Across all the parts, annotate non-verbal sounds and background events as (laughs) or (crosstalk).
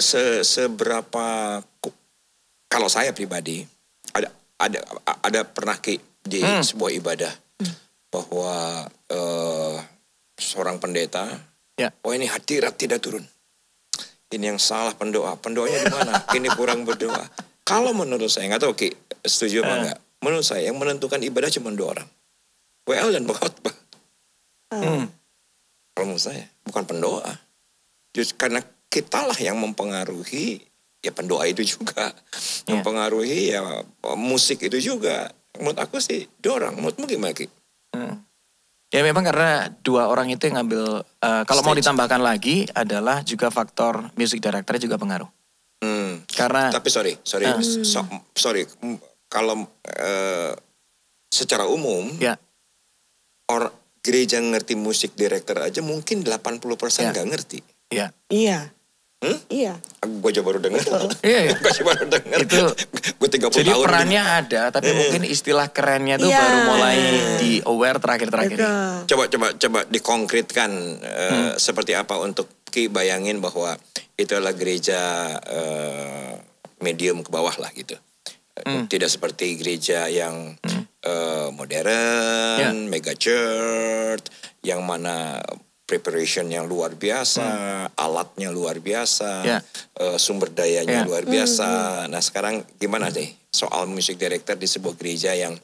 se, seberapa kalau saya pribadi ada ada ada pernah ke di hmm. sebuah ibadah hmm. bahwa uh, seorang pendeta ya. oh ini hadirat tidak turun ini yang salah pendoa pendoanya di mana ini kurang berdoa kalau menurut saya nggak tahu ki setuju apa uh. Eh. enggak menurut saya yang menentukan ibadah cuma dua orang WL dan pengkhotbah hmm. kalau menurut saya bukan pendoa Just karena kitalah yang mempengaruhi ya pendoa itu juga, yeah. mempengaruhi ya musik itu juga. Menurut aku sih dorang, menurutmu gimana Ki? Hmm. Ya memang karena dua orang itu yang ngambil, uh, kalau Stage. mau ditambahkan lagi adalah juga faktor musik director juga pengaruh. Hmm. Karena tapi sorry, sorry, uh, so, sorry, hmm, kalau uh, secara umum, ya. or gereja ngerti musik director aja mungkin 80% persen ya. nggak ngerti. Ya. Iya. Iya. Iya. Gue aja baru dengar. (laughs) Iya, iya. gue aja baru dengar. Itu. gue 30 Jadi tahun. Jadi perannya ada, tapi hmm. mungkin istilah kerennya tuh yeah. baru mulai di aware terakhir-terakhir. Coba coba coba dikonkretkan uh, hmm. seperti apa untuk Ki bayangin bahwa itu adalah gereja uh, medium ke bawah lah gitu. Eh, hmm. Tidak seperti gereja yang hmm. uh, modern, yeah. mega church, yang mana preparation yang luar biasa, hmm. alatnya luar biasa, yeah. Ya. uh, sumber dayanya yeah. luar biasa. Hmm, hmm. Nah sekarang gimana sih soal musik director di sebuah gereja yang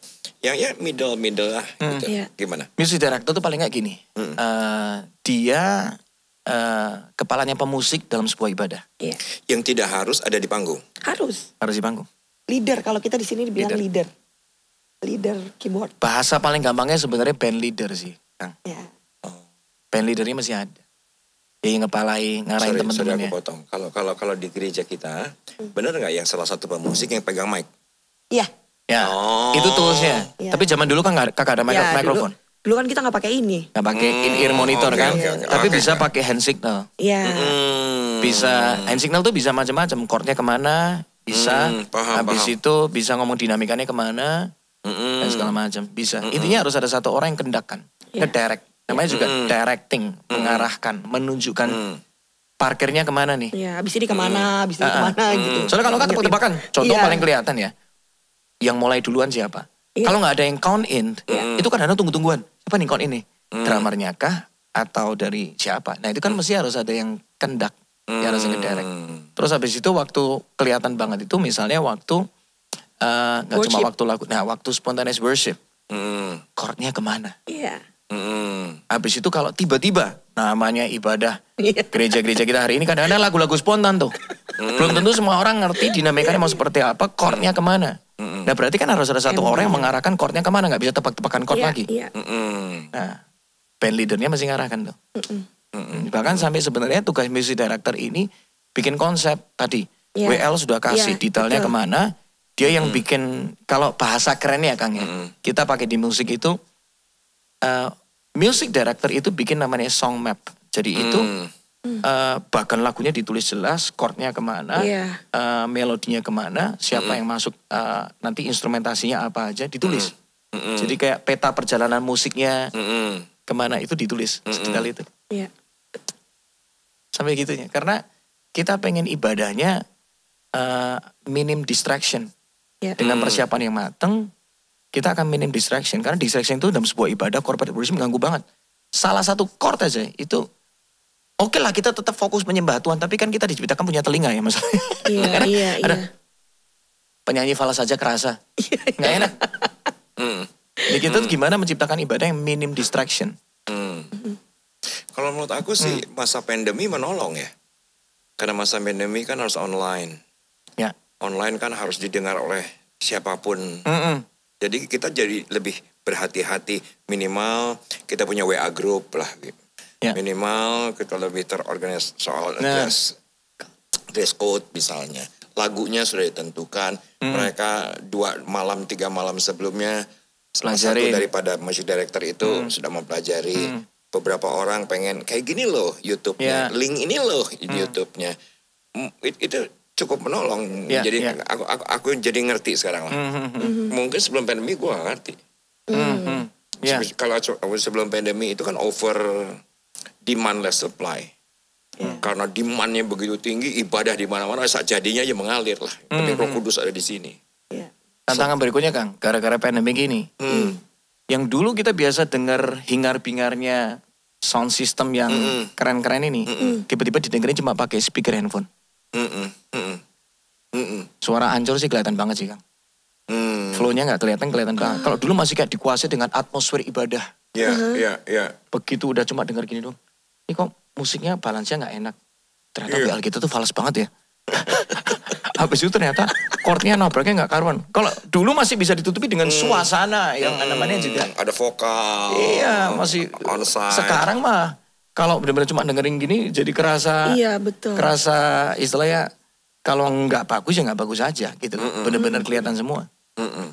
yang ya middle middle lah hmm. gitu. Yeah. Gimana? Musik director tuh paling nggak gini, hmm. uh, dia uh, kepalanya pemusik dalam sebuah ibadah. Yeah. Yang tidak harus ada di panggung. Harus. Harus di panggung. Leader kalau kita di sini dibilang leader. leader. Leader keyboard. Bahasa paling gampangnya sebenarnya band leader sih. Yeah Band leadernya masih ada. Dia yang ngepalai, ngarahin teman-temannya. Sorry, aku potong. Kalau kalau kalau di gereja kita, hmm. bener nggak yang salah satu pemusik yang pegang mic? Iya. Ya, oh. itu toolsnya. Ya. Tapi zaman dulu kan kakak ada mic ya, mikrofon. Dulu, dulu kan kita nggak pakai ini. Nggak pakai hmm, in ear monitor okay, kan. Okay, okay, Tapi okay, bisa okay. pakai hand signal. Iya. Hmm. Bisa hand signal tuh bisa macam-macam. Chordnya kemana? Bisa. Hmm, paham, Habis paham. itu bisa ngomong dinamikannya kemana? Hmm. Dan segala macam. Bisa. Hmm. Intinya harus ada satu orang yang kendakan, yeah. ngederek namanya juga mm directing mm mengarahkan menunjukkan mm parkirnya kemana nih ya abis ini kemana mm abis ini ah, ah. kemana mm gitu soalnya kalau nggak tepuk tebakan contoh yeah. paling kelihatan ya yang mulai duluan siapa yeah. kalau nggak ada yang count in yeah. itu kan ada tunggu-tungguan siapa nih count in nih mm. dramernya kah atau dari siapa nah itu kan mm. mesti harus ada yang kendak ya, mm. yang harus ngederek terus habis itu waktu kelihatan banget itu misalnya waktu eh, nggak uh, cuma waktu lagu nah waktu spontaneous worship mm. chordnya kemana yeah mm Habis itu kalau tiba-tiba namanya ibadah iya. gereja-gereja kita hari ini kadang-kadang lagu-lagu spontan tuh. Mm. Belum tentu semua orang ngerti dinamikanya mau iya. seperti apa, chordnya kemana. mm Nah berarti kan harus ada satu orang yang mengarahkan chordnya kemana, nggak bisa tebak-tebakan chord yeah, lagi. Yeah. mm Nah band leadernya masih ngarahkan tuh. Mm-hmm. Bahkan sampai sebenarnya tugas music director ini bikin konsep tadi. Yeah. WL sudah kasih yeah, detailnya betul. kemana, dia yang mm. bikin kalau bahasa keren ya Kang ya. Mm. Kita pakai di musik itu uh, music director itu bikin namanya song map. Jadi hmm. itu uh, eh, bahkan lagunya ditulis jelas, chordnya kemana, yeah. Iya. uh, melodinya kemana, siapa hmm. yang masuk, uh, nanti instrumentasinya apa aja ditulis. Hmm. Hmm. Jadi kayak peta perjalanan musiknya hmm. kemana itu ditulis hmm. sekali itu. Yeah. Sampai gitunya, karena kita pengen ibadahnya uh, minim distraction yeah. dengan hmm. persiapan yang mateng kita akan minim distraction. Karena distraction itu dalam sebuah ibadah corporate worship mengganggu banget. Salah satu chord aja itu Oke okay lah kita tetap fokus menyembah Tuhan, tapi kan kita diciptakan punya telinga ya maksudnya. Iya, (laughs) kan iya, iya. penyanyi falas saja kerasa, iya, iya. nggak enak. Hmm. Jadi kita hmm. gimana menciptakan ibadah yang minim distraction. Hmm. hmm. Kalau menurut aku sih hmm. masa pandemi menolong ya. Karena masa pandemi kan harus online. Ya. Online kan harus didengar oleh siapapun. Mm -mm. Jadi kita jadi lebih berhati-hati minimal kita punya WA group lah gitu. Yeah. Minimal kita lebih terorganis soal nah. dress, dress code misalnya. Lagunya sudah ditentukan. Hmm. Mereka dua malam tiga malam sebelumnya salah satu daripada music director itu hmm. sudah mempelajari hmm. beberapa orang pengen kayak gini loh YouTube-nya, ya. link ini loh hmm. YouTube-nya. Itu it, cukup menolong. Yeah, jadi yeah. aku aku aku jadi ngerti sekarang lah. Mm -hmm. Mm -hmm. Mungkin sebelum pandemi gue gak ngerti. Mm -hmm. hmm. yeah. Se kalau sebelum pandemi itu kan over demand less supply. Yeah. Karena demandnya begitu tinggi, ibadah di mana-mana saat jadinya aja ya mengalir lah. Mm -hmm. Tapi Roh hmm. Kudus ada di sini. Yeah. Tantangan so, berikutnya Kang, gara-gara pandemi gini. Mm. Yang dulu kita biasa dengar hingar-bingarnya sound system yang keren-keren mm -hmm. ini, tiba-tiba mm -hmm. didengarnya cuma pakai speaker handphone. Mm-mm. Mm-mm. mm Suara ancur sih kelihatan banget sih Kang. Mm. Flownya nggak kelihatan, kelihatan banget. Kalau dulu masih kayak dikuasai dengan atmosfer ibadah. Iya, yeah, iya, iya. Begitu udah cuma denger gini dong. Ini kok musiknya balansnya nggak enak. Ternyata yeah. kita tuh falas banget ya. (laughs) Habis itu ternyata chordnya nabraknya nggak karuan. Kalau dulu masih bisa ditutupi dengan hmm. suasana yang hmm. namanya juga. Ada vokal. Iya masih. On Sekarang mah kalau benar-benar cuma dengerin gini jadi kerasa Iya, betul. kerasa istilahnya kalau nggak bagus ya nggak bagus aja gitu. Mm-mm. Benar-benar kelihatan semua. Mm-mm.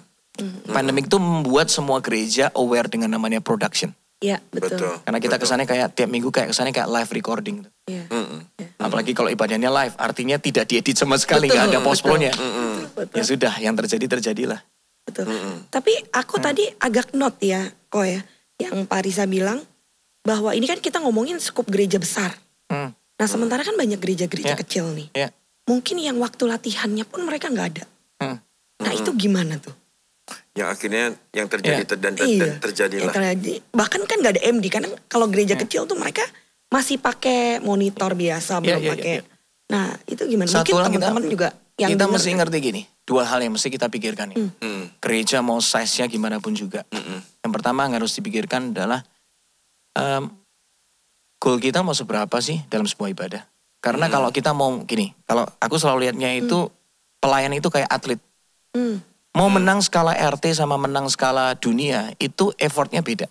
Pandemik itu membuat semua gereja aware dengan namanya production. Iya, betul. Betul. Karena kita kesannya kayak tiap minggu kayak kesannya kayak live recording. Iya. Mm-mm. Iya. Apalagi kalau ibadahnya live, artinya tidak diedit sama sekali, nggak ada postponnya. Mm-mm. Betul. Ya sudah, yang terjadi terjadilah. Betul. Tapi aku tadi agak not ya, kok ya. Yang Pak Parisa bilang bahwa ini kan kita ngomongin skup gereja besar. Hmm. Nah sementara kan banyak gereja-gereja yeah. kecil nih. Yeah. Mungkin yang waktu latihannya pun mereka nggak ada. Hmm. Nah hmm. itu gimana tuh? Yang akhirnya yang terjadi yeah. Ya. dan, dan, iya. dan terjadilah. Terjadi. Bahkan kan nggak ada MD karena kalau gereja yeah. Hmm. kecil tuh mereka masih pakai monitor biasa yeah, belum yeah, ya, pakai. Yeah, yeah. Nah itu gimana? Satu Mungkin teman-teman juga yang kita mesti ngerti gini dua hal yang mesti kita pikirkan nih, hmm. hmm. Gereja mau size-nya gimana pun juga. Hmm. Yang pertama yang harus dipikirkan adalah um, goal kita mau seberapa sih dalam sebuah ibadah? Karena hmm. kalau kita mau gini, kalau aku selalu lihatnya itu hmm. pelayan itu kayak atlet. Hmm. Mau hmm. menang skala RT sama menang skala dunia itu effortnya beda.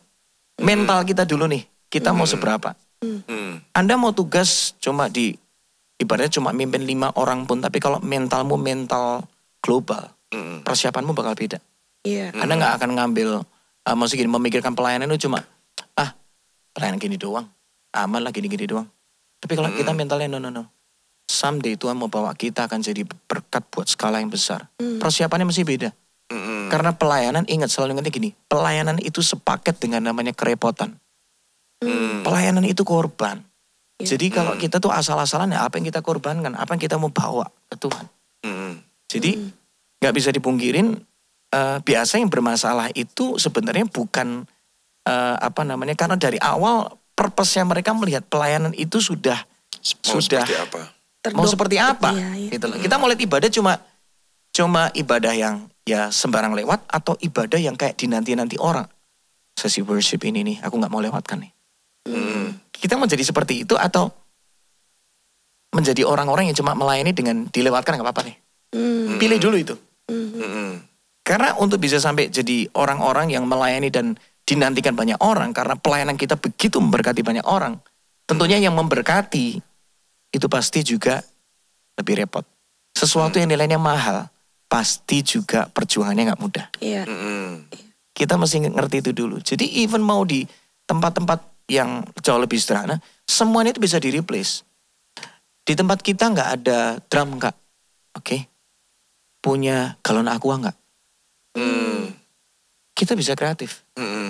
Hmm. Mental kita dulu nih, kita hmm. mau seberapa? Hmm. hmm. Anda mau tugas cuma di ibaratnya cuma mimpin lima orang pun, tapi kalau mentalmu mental global, hmm. persiapanmu bakal beda. Yeah. Anda nggak akan ngambil, uh, maksudnya gini, memikirkan pelayanan itu cuma pelayanan gini doang, aman lah gini-gini doang. Tapi kalau kita mentalnya no no no, someday Tuhan mau bawa kita akan jadi berkat buat skala yang besar. Mm. Persiapannya masih beda. Karena pelayanan ingat selalu ingatnya gini, pelayanan itu sepaket dengan namanya kerepotan. Mm. Pelayanan itu korban. Ya. Jadi kalau mm. kita tuh asal-asalan ya apa yang kita korbankan, apa yang kita mau bawa ke Tuhan. Jadi nggak bisa dipungkirin uh, biasa yang bermasalah itu sebenarnya bukan uh, apa namanya karena dari awal purpose-nya mereka melihat pelayanan itu sudah mau sudah seperti apa? mau seperti apa iya, iya. gitu loh. Kita mau lihat ibadah cuma cuma ibadah yang ya sembarang lewat atau ibadah yang kayak dinanti-nanti orang. Sesi worship ini nih aku nggak mau lewatkan nih. Hmm. Kita jadi seperti itu atau menjadi orang-orang yang cuma melayani dengan dilewatkan nggak apa-apa nih. Hmm. Pilih dulu itu. Hmm. hmm. Karena untuk bisa sampai jadi orang-orang yang melayani dan dinantikan banyak orang karena pelayanan kita begitu memberkati banyak orang. Tentunya yang memberkati itu pasti juga lebih repot. Sesuatu hmm. yang nilainya mahal pasti juga perjuangannya nggak mudah. Iya. Hmm. Kita mesti ngerti itu dulu. Jadi even mau di tempat-tempat yang jauh lebih sederhana, semuanya itu bisa di replace. Di tempat kita nggak ada drum nggak, oke? Okay? Punya galon aqua nggak? Hmm kita bisa kreatif. Mm-hmm.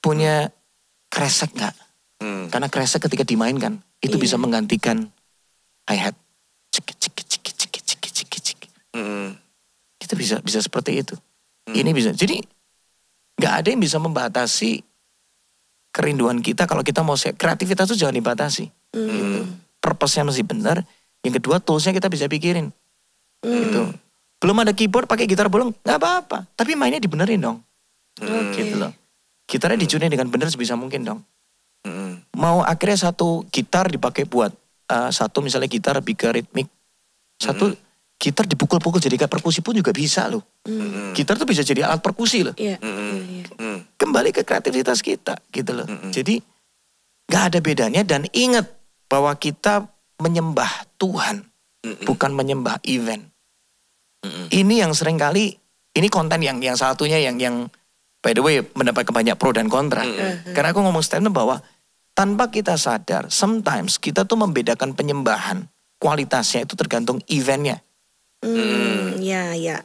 Punya kresek nggak? Mm. Karena kresek ketika dimainkan itu yeah. bisa iya. menggantikan cik cik Mm. Kita bisa bisa seperti itu. Mm. Ini bisa. Jadi nggak ada yang bisa membatasi kerinduan kita kalau kita mau se kreativitas itu jangan dibatasi. Mm. Gitu. Purpose-nya masih benar. Yang kedua toolsnya kita bisa pikirin. Mm. Gitu. Belum ada keyboard pakai gitar bolong nggak apa-apa. Tapi mainnya dibenerin dong. Hmm. Gitu loh. Gitarnya hmm. dengan benar sebisa mungkin dong. Hmm. Mau akhirnya satu gitar dipakai buat uh, satu misalnya gitar bigger ritmik. Satu hmm. gitar dipukul-pukul jadi kayak perkusi pun juga bisa loh. Hmm. hmm. Gitar tuh bisa jadi alat perkusi loh. Yeah. Hmm. Iya, iya. Hmm. Kembali ke kreativitas kita gitu loh. Hmm. Jadi gak ada bedanya dan ingat bahwa kita menyembah Tuhan mm bukan menyembah event. mm Ini yang sering kali ini konten yang yang satunya yang yang by the way mendapatkan banyak pro dan kontra. Mm -hmm. Karena aku ngomong statement bahwa tanpa kita sadar, sometimes kita tuh membedakan penyembahan kualitasnya itu tergantung eventnya. Hmm, mm. ya ya.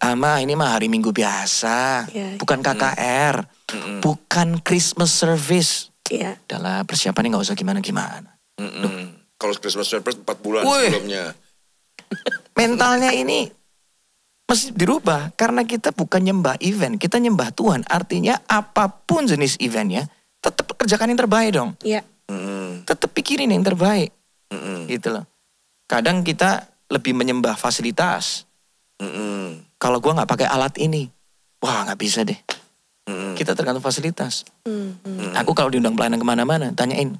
Ama ini mah hari Minggu biasa, ya, ya. bukan KKR, mm bukan Christmas service. Iya. persiapan ini nggak usah gimana-gimana. Mm Kalau Christmas service 4 bulan Wih. sebelumnya. (laughs) Mentalnya ini mesti dirubah karena kita bukan nyembah event, kita nyembah Tuhan. Artinya apapun jenis eventnya, tetap kerjakan yang terbaik dong. Iya. Tetap pikirin yang terbaik. Gitu loh. Kadang kita lebih menyembah fasilitas. Kalau gue nggak pakai alat ini, wah nggak bisa deh. Kita tergantung fasilitas. Aku kalau diundang pelayanan kemana-mana, tanyain.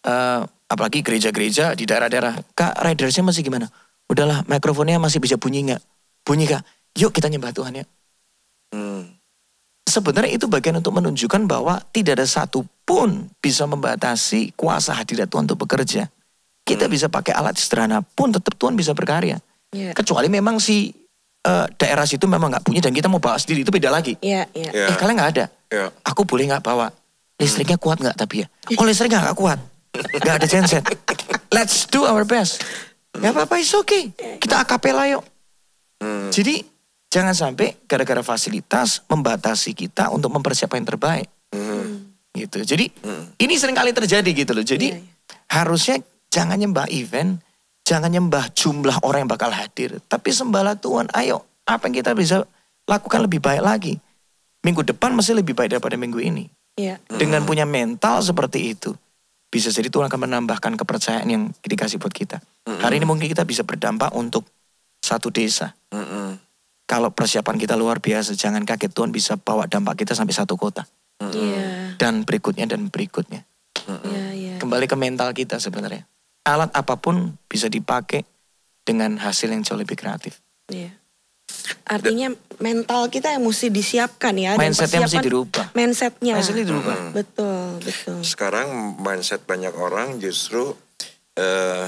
Uh, apalagi gereja-gereja di daerah-daerah, kak ridersnya masih gimana? Udahlah, mikrofonnya masih bisa bunyi nggak? bunyi kak, yuk kita nyembah Tuhan ya. Hmm. Sebenarnya itu bagian untuk menunjukkan bahwa tidak ada satupun bisa membatasi kuasa hadirat Tuhan untuk bekerja. Kita hmm. bisa pakai alat sederhana pun tetap Tuhan bisa berkarya. Yeah. Kecuali memang si uh, daerah situ memang nggak punya dan kita mau bawa sendiri itu beda lagi. Iya, yeah, yeah. Eh kalian nggak ada. Yeah. Aku boleh nggak bawa? Hmm. Listriknya kuat nggak tapi ya? Oh listriknya nggak kuat, nggak ada genset. (laughs) Let's do our best. Gak apa-apa, it's okay. Ya. Kita akapela yuk. Hmm. Jadi jangan sampai gara-gara fasilitas membatasi kita untuk mempersiapkan yang terbaik. Hmm. Gitu. Jadi hmm. ini kali terjadi gitu loh. Jadi yeah, yeah. harusnya jangan nyembah event, jangan nyembah jumlah orang yang bakal hadir, tapi sembahlah Tuhan. Ayo, apa yang kita bisa lakukan lebih baik lagi? Minggu depan masih lebih baik daripada minggu ini. Yeah. Dengan hmm. punya mental seperti itu, bisa jadi Tuhan akan menambahkan kepercayaan yang dikasih buat kita. Mm -hmm. Hari ini hmm. mungkin kita bisa berdampak untuk satu desa. Mm -mm. Kalau persiapan kita luar biasa, jangan kaget Tuhan bisa bawa dampak kita sampai satu kota. Mm -mm. Yeah. Dan berikutnya dan berikutnya. Mm -mm. Iya, yeah, yeah. Kembali ke mental kita sebenarnya. Alat apapun bisa dipakai dengan hasil yang jauh lebih kreatif. Yeah. Artinya mental kita yang mesti disiapkan ya. Mindsetnya mesti dirubah. Mindsetnya. Mindsetnya dirubah. Hmm. Betul, betul. Sekarang mindset banyak orang justru uh,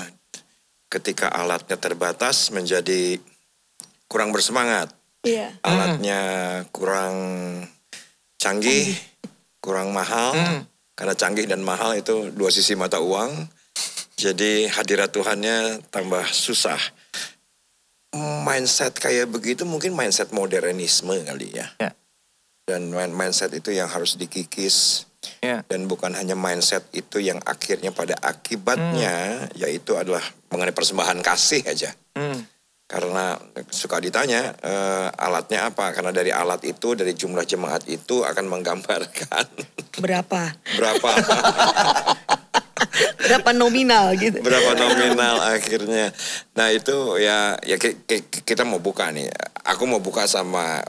ketika alatnya terbatas menjadi kurang bersemangat. Yeah. Alatnya mm. kurang canggih, mm. kurang mahal. Mm. Karena canggih dan mahal itu dua sisi mata uang. Jadi hadirat Tuhannya tambah susah. Mindset kayak begitu mungkin mindset modernisme kali ya. Yeah. Dan mindset itu yang harus dikikis yeah. dan bukan hanya mindset itu yang akhirnya pada akibatnya mm. yaitu adalah mengenai persembahan kasih aja mm. karena suka ditanya uh, alatnya apa karena dari alat itu dari jumlah jemaat itu akan menggambarkan berapa (laughs) berapa (laughs) berapa nominal gitu berapa nominal akhirnya nah itu ya ya kita mau buka nih aku mau buka sama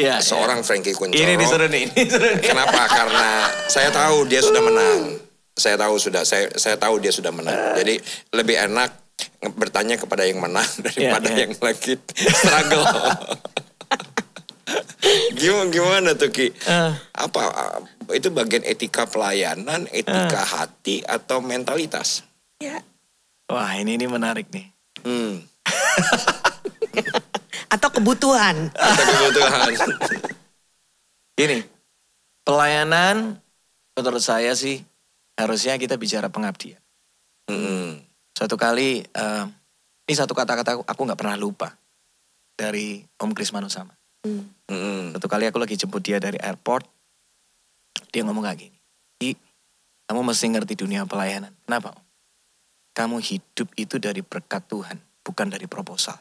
ya, seorang ya. Frankie Kuncoro ini disuruh nih ini disuruh nih. kenapa karena saya tahu dia sudah menang saya tahu sudah saya saya tahu dia sudah menang eh. jadi lebih enak bertanya kepada yang menang iya, daripada ya, ya. yang lagi struggle (laughs) gimana gimana tuh Ki? Uh. Apa ah, itu bagian etika pelayanan, etika uh. hati atau mentalitas? Ya. Wah, ini ini menarik nih. Hmm. (laughs) atau kebutuhan. Atau kebutuhan. (laughs) Gini, pelayanan menurut saya sih harusnya kita bicara pengabdian. Hmm. Suatu kali, uh, ini satu kata-kata aku nggak pernah lupa dari Om Krismanusama. Mm. Hmm. Satu kali aku lagi jemput dia dari airport, dia ngomong kayak gini. kamu mesti ngerti dunia pelayanan. Kenapa? Kamu hidup itu dari berkat Tuhan, bukan dari proposal.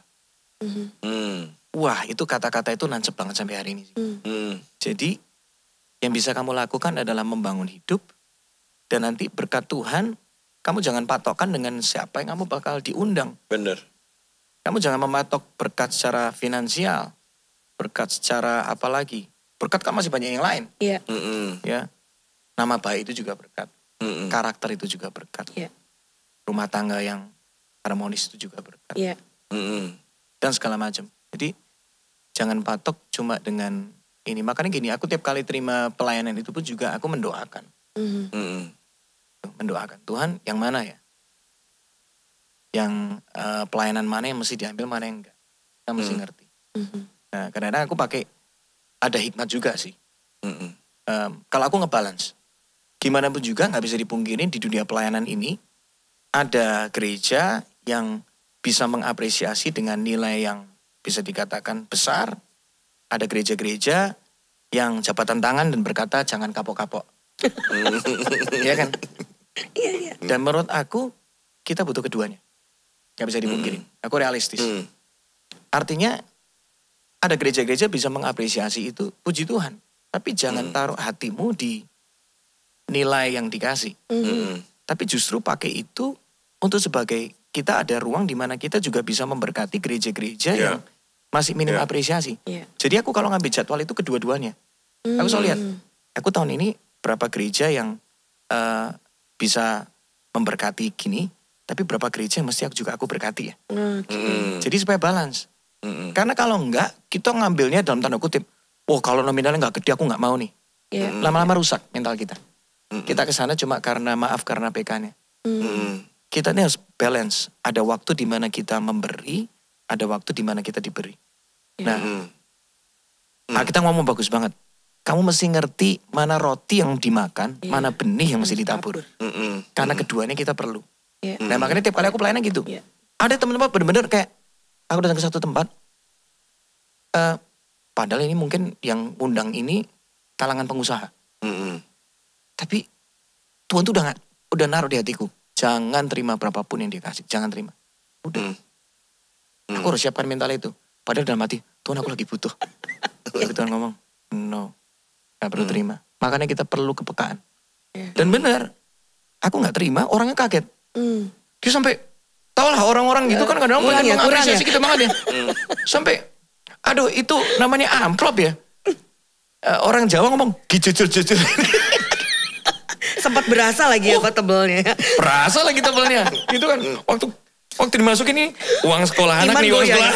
Hmm. Hmm. Wah, itu kata-kata itu nancep banget sampai hari ini. Hmm. Hmm. Jadi, yang bisa kamu lakukan adalah membangun hidup, dan nanti berkat Tuhan, kamu jangan patokan dengan siapa yang kamu bakal diundang. Bener. Kamu jangan mematok berkat secara finansial berkat secara apa lagi? Berkat kan masih banyak yang lain. Iya. Mm -mm. Ya. Nama baik itu juga berkat. Mm -mm. Karakter itu juga berkat. Iya. Rumah tangga yang harmonis itu juga berkat. Mm -mm. Dan segala macam. Jadi jangan patok cuma dengan ini. Makanya gini, aku tiap kali terima pelayanan itu pun juga aku mendoakan. Mm Mm Mendoakan Tuhan yang mana ya? Yang uh, pelayanan mana yang mesti diambil, mana yang enggak. Kita mesti mm -hmm. ngerti. Mm -hmm. Nah, karena aku pakai ada hikmat juga sih. Mm -hmm. um, kalau aku ngebalance, gimana pun juga nggak bisa dipungkiri di dunia pelayanan ini ada gereja yang bisa mengapresiasi dengan nilai yang bisa dikatakan besar. Ada gereja-gereja yang jabatan tangan dan berkata jangan kapok-kapok. Mm. Iya kan? Iya, iya. Dan menurut aku kita butuh keduanya. Gak bisa dipungkiri. Mm. Aku realistis. Mm. Artinya ada gereja-gereja bisa mengapresiasi itu, puji Tuhan. Tapi jangan hmm. taruh hatimu di nilai yang dikasih. Hmm. hmm. Tapi justru pakai itu untuk sebagai kita ada ruang di mana kita juga bisa memberkati gereja-gereja yeah. yang masih minim yeah. apresiasi. Yeah. Jadi aku kalau ngambil jadwal itu kedua-duanya. Hmm. Aku selalu lihat, hmm. aku tahun ini berapa gereja yang uh, bisa memberkati gini, tapi berapa gereja yang mesti aku juga aku berkati ya. Okay. Hmm. Jadi supaya balance. Mm -mm. Karena kalau enggak, kita ngambilnya dalam tanda kutip, wah oh, kalau nominalnya enggak gede aku enggak mau nih. Yeah. Lama-lama rusak mental kita. Mm -mm. Kita ke sana cuma karena maaf karena PK-nya. Mm -mm. Kita ini harus balance. Ada waktu di mana kita memberi, ada waktu di mana kita diberi. Iya. Nah, ah, mm -mm. nah, kita ngomong bagus banget. Kamu mesti ngerti mana roti yang dimakan, yeah. mana benih yang mesti ditabur. Mm -mm. Karena keduanya kita perlu. Yeah. Nah makanya tiap kali aku pelayanan gitu. Yeah. Ada teman-teman bener-bener kayak aku datang ke satu tempat uh, padahal ini mungkin yang undang ini kalangan pengusaha mm-hmm. tapi Tuhan tuh udah udah naruh di hatiku jangan terima berapapun yang dikasih. jangan terima udah mm-hmm. aku harus siapkan mental itu padahal dalam hati Tuhan aku lagi butuh (laughs) tapi Tuhan ngomong no nggak perlu mm. terima makanya kita perlu kepekaan yeah. dan benar aku nggak terima orangnya kaget mm. dia sampai Tau lah orang-orang gitu kan kadang-kadang kurang, ya, kurang ya. kita banget ya. (laughs) Hmm. Sampai, aduh itu namanya amplop ya. Eh, orang Jawa ngomong gijujur-jujur. Sempat berasa lagi apa tebelnya. Berasa lagi tebelnya. itu kan waktu waktu dimasukin ini uang sekolah anak nih uang sekolah.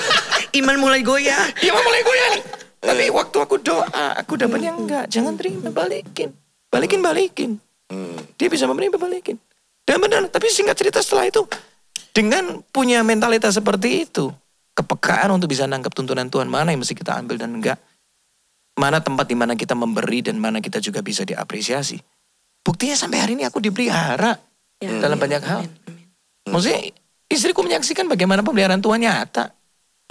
(laughs) Iman mulai goyah. Iya, Iman mulai goyah. Tapi waktu aku doa, aku dapatnya enggak. Jangan terima, balikin. Balikin, balikin. Hmm, dia bisa menerima, balikin. Dan benar, tapi singkat cerita setelah itu dengan punya mentalitas seperti itu, kepekaan untuk bisa nangkap tuntunan Tuhan mana yang mesti kita ambil dan enggak. Mana tempat di mana kita memberi dan mana kita juga bisa diapresiasi. Buktinya sampai hari ini aku dipelihara ya, dalam ya, banyak ya, hal. Amin, Maksudnya istriku menyaksikan bagaimana pemeliharaan Tuhan nyata.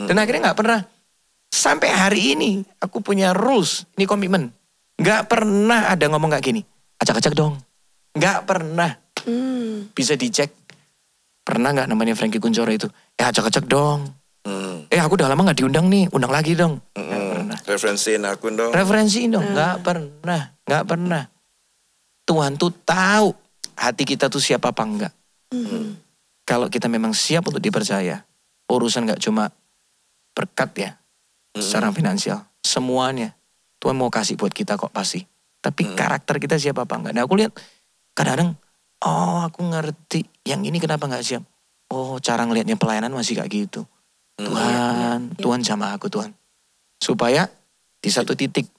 Dan hmm. akhirnya nggak pernah sampai hari ini aku punya rules, ini komitmen. Nggak pernah ada ngomong kayak gini, acak-acak dong. Nggak pernah. Hmm. Bisa dicek pernah nggak namanya Frankie Kuncoro itu? Eh ajak-ajak dong. Hmm. Eh aku udah lama nggak diundang nih, undang lagi dong. Hmm. Gak pernah. Referensiin aku dong. Referensiin dong, hmm. nggak hmm. pernah, nggak pernah. Tuhan tuh tahu hati kita tuh siapa apa enggak. Hmm. Kalau kita memang siap untuk dipercaya, urusan nggak cuma berkat ya, hmm. secara finansial, semuanya Tuhan mau kasih buat kita kok pasti. Tapi hmm. karakter kita siapa apa enggak. Nah aku lihat kadang-kadang Oh aku ngerti. Yang ini kenapa nggak siap? Oh cara ngelihatnya pelayanan masih kayak gitu. Hmm, iya, Tuhan, iya, iya. Tuhan sama aku Tuhan. Supaya di satu titik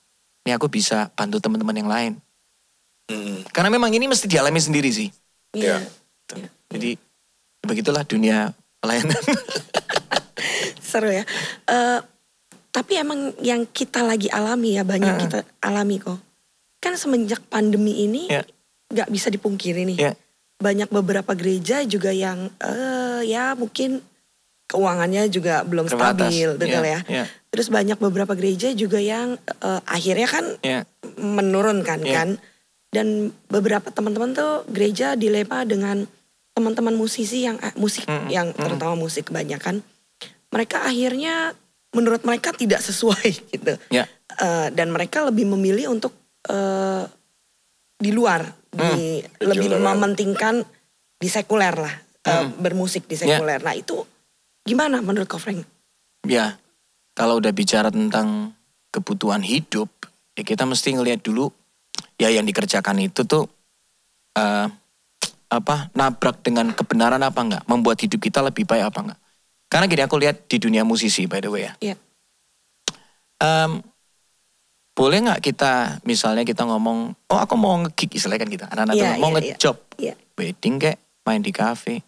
ini aku bisa bantu teman-teman yang lain. Hmm. Karena memang ini mesti dialami sendiri sih. Iya. Yeah. Jadi ya begitulah dunia pelayanan. (laughs) Seru ya. Uh, tapi emang yang kita lagi alami ya banyak uh. kita alami kok. Kan semenjak pandemi ini yeah nggak bisa dipungkiri nih. Yeah. Banyak beberapa gereja juga yang uh, ya mungkin keuangannya juga belum Terbatas. stabil, betul yeah. ya. Yeah. Terus banyak beberapa gereja juga yang uh, akhirnya kan yeah. menurunkan yeah. kan. Dan beberapa teman-teman tuh gereja dilema dengan teman-teman musisi yang eh, musik mm -hmm. yang terutama musik kebanyakan mereka akhirnya menurut mereka tidak sesuai (laughs) gitu. Yeah. Iya. Uh, dan mereka lebih memilih untuk uh, di luar di hmm, lebih mementingkan di sekuler lah eh, hmm. uh, bermusik di ya. sekuler. Yeah. Nah itu gimana menurut kau Frank? Ya kalau udah bicara tentang kebutuhan hidup ya kita mesti ngelihat dulu ya yang dikerjakan itu tuh uh, apa nabrak dengan kebenaran apa enggak membuat hidup kita lebih baik apa enggak karena gini aku lihat di dunia musisi by the way ya yeah. Ya. um, boleh nggak kita misalnya kita ngomong oh aku mau ngekick istilahnya kan kita gitu, anak-anak yeah, mau iya, iya. ngejob yeah. wedding kayak main di kafe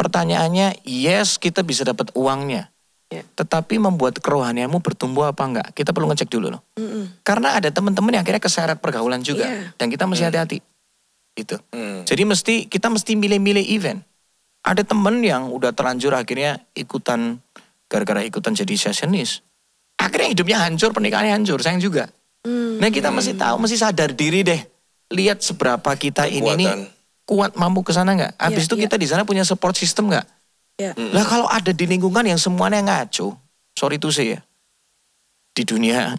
pertanyaannya yes kita bisa dapat uangnya yeah. tetapi membuat kerohaniamu bertumbuh apa enggak kita perlu ngecek dulu loh mm -mm. karena ada teman-teman yang akhirnya keseret pergaulan juga yeah. dan kita mesti mm. hati-hati itu mm. jadi mesti kita mesti milih-milih event ada temen yang udah terlanjur akhirnya ikutan gara-gara ikutan jadi sessionist Akhirnya hidupnya hancur, pernikahannya hancur, sayang juga. Hmm. Nah kita hmm. mesti tahu, mesti sadar diri deh. Lihat seberapa kita Kekuatan. ini nih, kuat mampu ke sana nggak? abis ya, itu ya. kita di sana punya support system nggak? Ya. Hmm. Lah kalau ada di lingkungan yang semuanya ngaco, sorry tuh sih ya. Di dunia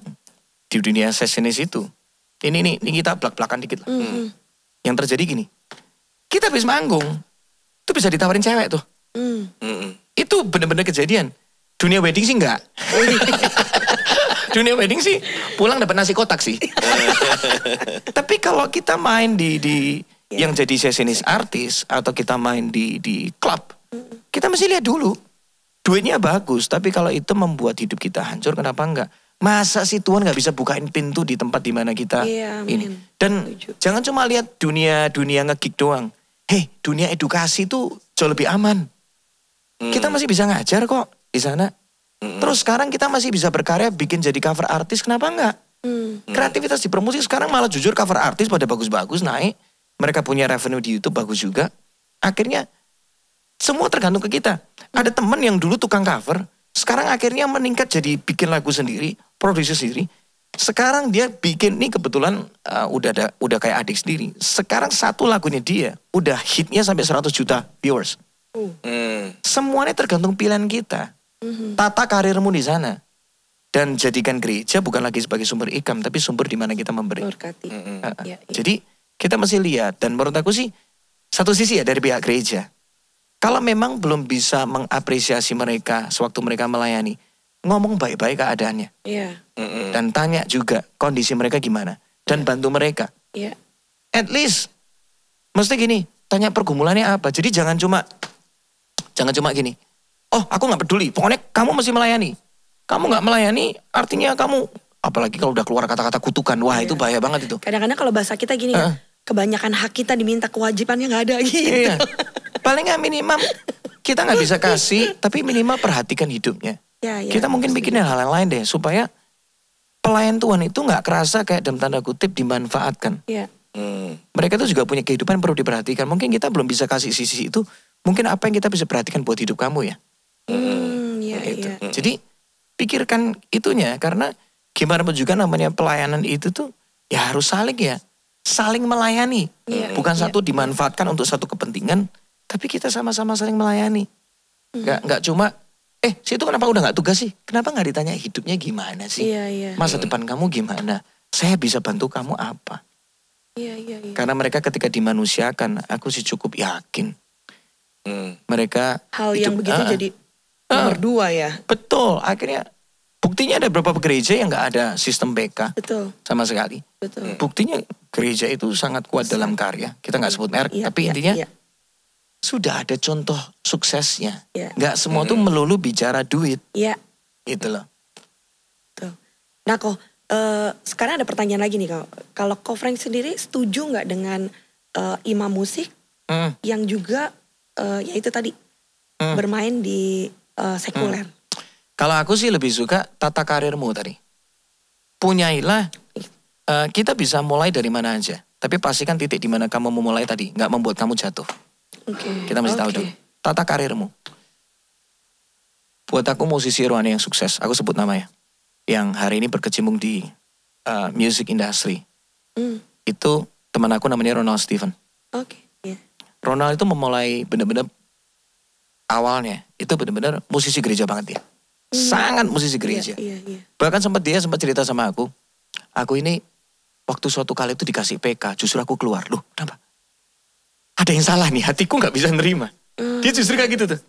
di dunia sejenis itu. Ini nih, ini kita belak-belakan dikit lah. Hmm, hmm. Yang terjadi gini. Kita habis manggung, itu bisa ditawarin cewek tuh. Hmm. hmm, hmm. Itu bener-bener kejadian. Dunia wedding sih enggak. (laughs) dunia wedding sih pulang dapat nasi kotak sih. (laughs) Tapi kalau kita main di di yeah. yang jadi sejenis artis atau kita main di di klub, kita mesti lihat dulu. Duitnya bagus, tapi kalau itu membuat hidup kita hancur, kenapa enggak? Masa sih Tuhan nggak bisa bukain pintu di tempat di mana kita yeah, ini? Dan Tujuh. jangan cuma lihat dunia dunia ngegik doang. Hei, dunia edukasi itu jauh lebih aman. Hmm. Kita masih bisa ngajar kok di sana. Terus sekarang kita masih bisa berkarya bikin jadi cover artis kenapa enggak? Hmm. Mm. Kreativitas di promosi sekarang malah jujur cover artis pada bagus-bagus naik. Mereka punya revenue di YouTube bagus juga. Akhirnya semua tergantung ke kita. Mm. Ada temen yang dulu tukang cover, sekarang akhirnya meningkat jadi bikin lagu sendiri, produksi sendiri. Sekarang dia bikin nih kebetulan uh, udah ada udah kayak adik sendiri. Sekarang satu lagunya dia udah hitnya sampai 100 juta viewers. Mm. Semuanya tergantung pilihan kita Mhm. Tata karirmu di sana. Dan jadikan gereja bukan lagi sebagai sumber ikam, tapi sumber di mana kita memberi. Mm-hmm. Ya, ya. Jadi kita masih lihat. Dan menurut aku sih, satu sisi ya dari pihak gereja. Kalau memang belum bisa mengapresiasi mereka sewaktu mereka melayani, ngomong baik-baik keadaannya. Mm-hmm. Dan tanya juga kondisi mereka gimana. Dan yeah. bantu mereka. Yeah. At least, mesti gini, tanya pergumulannya apa. Jadi jangan cuma, jangan cuma gini, oh aku nggak peduli, pokoknya kamu masih melayani. Kamu nggak melayani artinya kamu, apalagi kalau udah keluar kata-kata kutukan, wah iya. itu bahaya banget itu. Kadang-kadang kalau bahasa kita gini uh. ya, kebanyakan hak kita diminta kewajibannya nggak ada (laughs) gitu. Iya. Paling nggak minimal kita nggak bisa kasih, (laughs) tapi minimal perhatikan hidupnya. Ya, ya, kita mungkin bikin hal-hal lain deh supaya pelayan Tuhan itu nggak kerasa kayak dalam tanda kutip dimanfaatkan. Ya. Hmm. Mereka tuh juga punya kehidupan yang perlu diperhatikan. Mungkin kita belum bisa kasih sisi itu. Mungkin apa yang kita bisa perhatikan buat hidup kamu ya. Hmm, iya, gitu. iya. Jadi pikirkan itunya karena gimana pun juga namanya pelayanan itu tuh ya harus saling ya, saling melayani. Iya, Bukan iya. satu dimanfaatkan untuk satu kepentingan, tapi kita sama-sama saling melayani. Mm. Gak, Gak cuma eh situ kenapa udah gak tugas sih? Kenapa nggak ditanya hidupnya gimana sih? Iya, iya. Masa mm. depan kamu gimana? Saya bisa bantu kamu apa? Iya, iya, iya. Karena mereka ketika dimanusiakan, aku sih cukup yakin. Hmm. Mereka hal hidup, yang begitu uh, jadi nomor ah, dua ya. Betul, akhirnya buktinya ada beberapa gereja yang nggak ada sistem BK Betul. sama sekali. Betul. Eh, buktinya gereja itu sangat kuat dalam karya. Kita nggak sebut merek, ya, tapi ya, intinya ya. sudah ada contoh suksesnya. Iya. Nggak semua hmm. tuh melulu bicara duit. Iya. Gitu loh. Nah kok uh, eh, sekarang ada pertanyaan lagi nih kak. Kalau kau Frank sendiri setuju nggak dengan uh, imam musik hmm. yang juga uh, ya itu tadi hmm. bermain di uh, sekuler. Hmm. Kalau aku sih lebih suka tata karirmu tadi. Punyailah, uh, kita bisa mulai dari mana aja. Tapi pastikan titik di mana kamu memulai tadi, nggak membuat kamu jatuh. Okay. Kita mesti okay. tahu dong. Tata karirmu. Buat aku musisi rohani yang sukses, aku sebut namanya. Yang hari ini berkecimpung di uh, music industry. Mm. Itu teman aku namanya Ronald Steven. Okay. Iya. Yeah. Ronald itu memulai benar-benar awalnya itu benar-benar musisi gereja banget ya. Sangat musisi iya, gereja. Iya, iya, iya. Bahkan sempat dia sempat cerita sama aku, aku ini waktu suatu kali itu dikasih PK, justru aku keluar. Loh, kenapa? Ada yang salah nih, hatiku nggak bisa nerima. Mm. Dia justru kayak gitu tuh.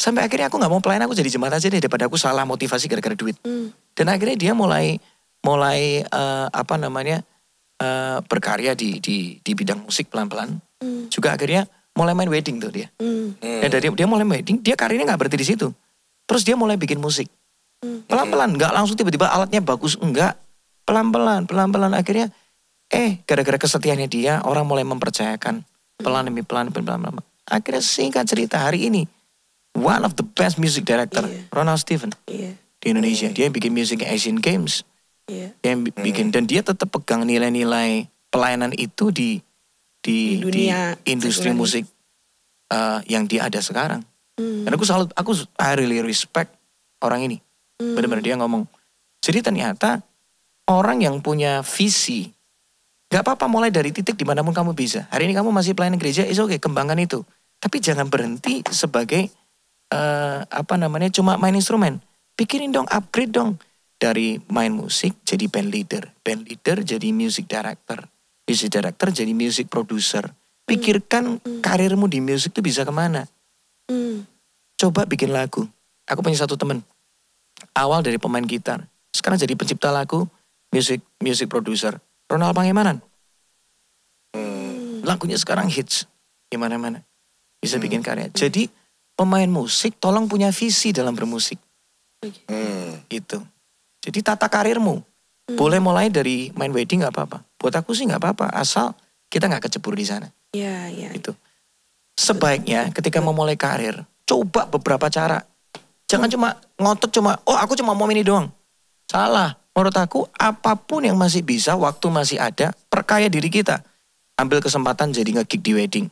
Sampai akhirnya aku nggak mau pelayan, aku jadi jemaat aja deh daripada aku salah motivasi gara-gara duit. Mm. Dan akhirnya dia mulai mulai uh, apa namanya uh, berkarya di di di bidang musik pelan-pelan. Mm. Juga akhirnya mulai main wedding tuh dia. Mm. Dan dari dia mulai main wedding, dia karirnya nggak berhenti di situ. Terus dia mulai bikin musik. Hmm. Pelan-pelan, hmm. nggak langsung tiba-tiba alatnya bagus, enggak. Pelan-pelan, pelan-pelan akhirnya eh gara-gara kesetiaannya dia orang mulai mempercayakan pelan demi pelan pelan, pelan, pelan. Akhirnya singkat cerita hari ini one of the best music director yeah. Ronald Steven yeah. di Indonesia. Yeah. Dia yang bikin musik Asian Games. Yeah. Dia yang bikin dan dia tetap pegang nilai-nilai pelayanan itu di di, di di industri musik uh, yang dia ada sekarang. Hmm. Dan aku salut, aku I really respect orang ini. Hmm. Benar-benar dia ngomong. Jadi ternyata orang yang punya visi, gak apa-apa mulai dari titik dimanapun kamu bisa. Hari ini kamu masih pelayanan gereja, is oke, okay, kembangkan itu. Tapi jangan berhenti sebagai uh, apa namanya cuma main instrumen. Pikirin dong, upgrade dong dari main musik jadi band leader, band leader jadi music director, music director jadi music producer. Hmm. Pikirkan mm. karirmu di music itu bisa kemana. Mm. Coba bikin lagu. Aku punya satu temen. Awal dari pemain gitar. Sekarang jadi pencipta lagu, music music producer. Ronald Pangemanan. Mm. Lagunya sekarang hits. Gimana-mana. Bisa mm. bikin karya. Hmm. Jadi pemain musik tolong punya visi dalam bermusik. Mm. Gitu. Jadi tata karirmu Hmm. Boleh mulai dari main wedding nggak apa-apa. Buat aku sih nggak apa-apa asal kita nggak kecebur di sana. Iya iya. Itu sebaiknya ketika mau mulai karir coba beberapa cara. Jangan hmm. cuma ngotot cuma oh aku cuma mau ini doang. Salah. Menurut aku apapun yang masih bisa waktu masih ada perkaya diri kita. Ambil kesempatan jadi ngekick di wedding.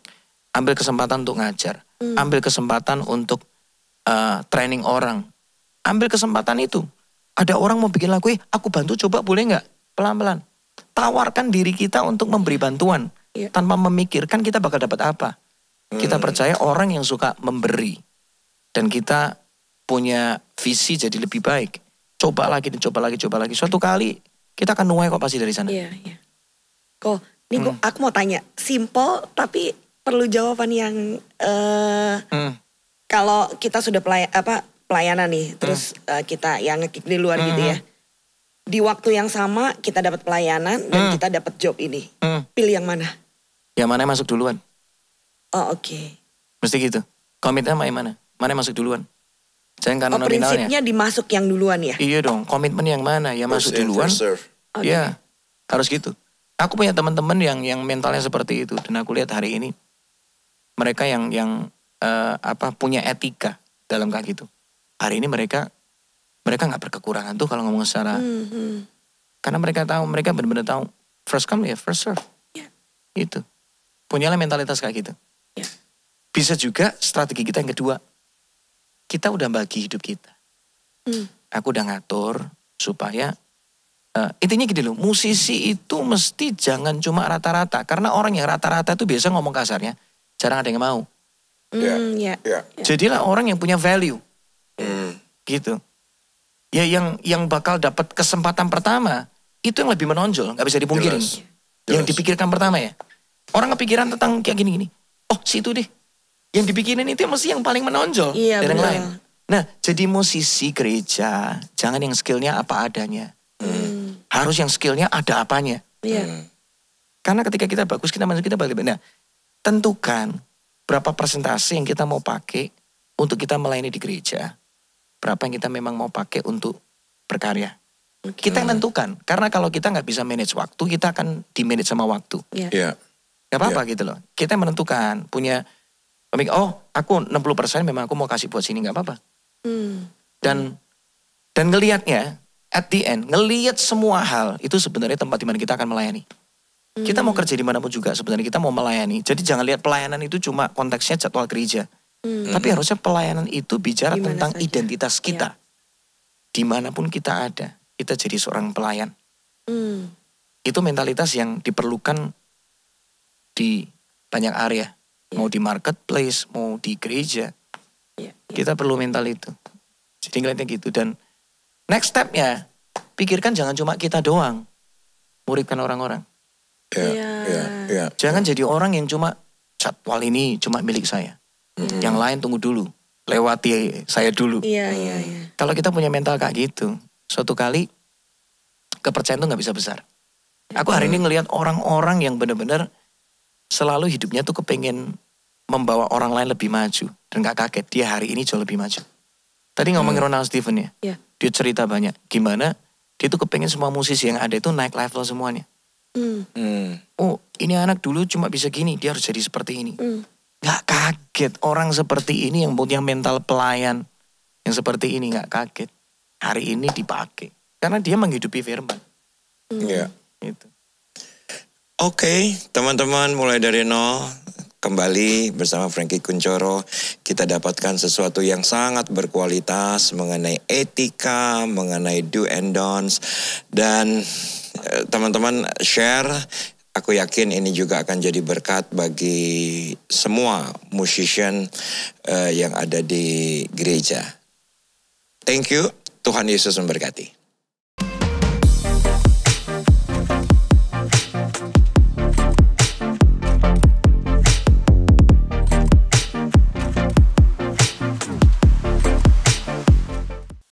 Ambil kesempatan untuk ngajar. Hmm. Ambil kesempatan untuk uh, training orang. Ambil kesempatan itu. Ada orang mau bikin lagu, eh aku bantu coba boleh nggak? Pelan-pelan. Tawarkan diri kita untuk memberi bantuan. Ya. Tanpa memikirkan kita bakal dapat apa. Kita hmm. percaya orang yang suka memberi. Dan kita punya visi jadi lebih baik. Coba lagi, coba lagi, coba lagi. Suatu kali kita akan nuai kok pasti dari sana. Iya, iya. Kok, ini hmm. kok aku mau tanya. Simple tapi perlu jawaban yang... Uh, hmm. Kalau kita sudah pelayan apa pelayanan nih, hmm. terus hmm. uh, kita yang ngekick di luar hmm. gitu ya. Hmm, hmm. Di waktu yang sama kita dapat pelayanan hmm. dan kita dapat job ini. Hmm. Pilih yang mana? Yang mana yang masuk duluan? Oh oke. Okay. Mesti gitu. Komitnya sama yang mana? Mana yang masuk duluan? Saya karena oh, nominalnya. prinsipnya dimasuk yang duluan ya? Iya dong. Komitmen yang mana? Yang masuk duluan? Okay. Oh, iya, gitu. harus gitu. Aku punya teman-teman yang yang mentalnya seperti itu dan aku lihat hari ini mereka yang yang uh, apa punya etika dalam kayak gitu hari ini mereka mereka nggak berkekurangan tuh kalau ngomong secara mm -hmm. karena mereka tahu mereka benar-benar tahu first come ya first serve yeah. itu punyalah mentalitas kayak gitu yeah. bisa juga strategi kita yang kedua kita udah bagi hidup kita mm. aku udah ngatur supaya uh, intinya gini loh musisi itu mesti jangan cuma rata-rata karena orang yang rata-rata itu biasa ngomong kasarnya jarang ada yang mau mm, yeah. Yeah. Yeah. jadilah orang yang punya value gitu. Ya yang yang bakal dapat kesempatan pertama itu yang lebih menonjol, nggak bisa dipungkiri. Jelas. Jelas. Yang dipikirkan pertama ya. Orang kepikiran tentang kayak gini-gini. Oh, situ deh. Yang dipikirin itu mesti yang paling menonjol iya, dari yang lain. Nah, jadi musisi gereja jangan yang skillnya apa adanya. Hmm. Harus yang skillnya ada apanya. Iya. Hmm. Karena ketika kita bagus kita masuk kita balik. Nah, tentukan berapa persentase yang kita mau pakai untuk kita melayani di gereja berapa yang kita memang mau pakai untuk berkarya. Okay. Kita yang tentukan, karena kalau kita nggak bisa manage waktu, kita akan di manage sama waktu. Yeah. Yeah. Gak apa-apa yeah. gitu loh. Kita yang menentukan, punya pemikir, oh aku 60% memang aku mau kasih buat sini, nggak apa-apa. Hmm. Dan dan ngelihatnya, at the end, ngeliat semua hal itu sebenarnya tempat dimana kita akan melayani. Kita mau hmm. kerja di mana pun juga sebenarnya kita mau melayani. Jadi jangan lihat pelayanan itu cuma konteksnya jadwal gereja. Tapi harusnya pelayanan itu bicara Dimana tentang saja. identitas iya. kita. Ya. Dimanapun kita ada, kita jadi seorang pelayan. Hmm. Itu mentalitas yang diperlukan di banyak area. Ya. Mau di marketplace, mau di gereja. Ya. Kita perlu mental itu. Jadi ngeliatnya gitu. Dan next stepnya, pikirkan jangan cuma kita doang. Muridkan orang-orang. Ya, iya. ya, ya. Jangan jadi orang yang cuma jadwal ini cuma milik saya. Hmm. Yang lain tunggu dulu. Lewati saya dulu. Iya, iya, iya. Kalau kita punya mental kayak gitu, suatu kali kepercayaan itu nggak bisa besar. Aku hari ini ngelihat orang-orang yang benar-benar selalu hidupnya tuh kepengen membawa orang lain lebih maju. Dan gak kaget, dia hari ini jauh lebih maju. Tadi ngomongin hmm. Ronald Steven ya, yeah. dia cerita banyak. Gimana dia tuh kepengen semua musisi yang ada itu naik level semuanya. Mm. Hmm. Oh, ini anak dulu cuma bisa gini, dia harus jadi seperti ini. Hmm. Gak kaget orang seperti ini yang punya mental pelayan. Yang seperti ini gak kaget. Hari ini dipakai. Karena dia menghidupi firman. Hmm. Iya. Hmm. Itu. Oke, okay, teman-teman mulai dari nol kembali bersama Frankie Kuncoro kita dapatkan sesuatu yang sangat berkualitas mengenai etika, mengenai do and don'ts dan eh, teman-teman share Aku yakin ini juga akan jadi berkat bagi semua musician uh, yang ada di gereja. Thank you, Tuhan Yesus memberkati.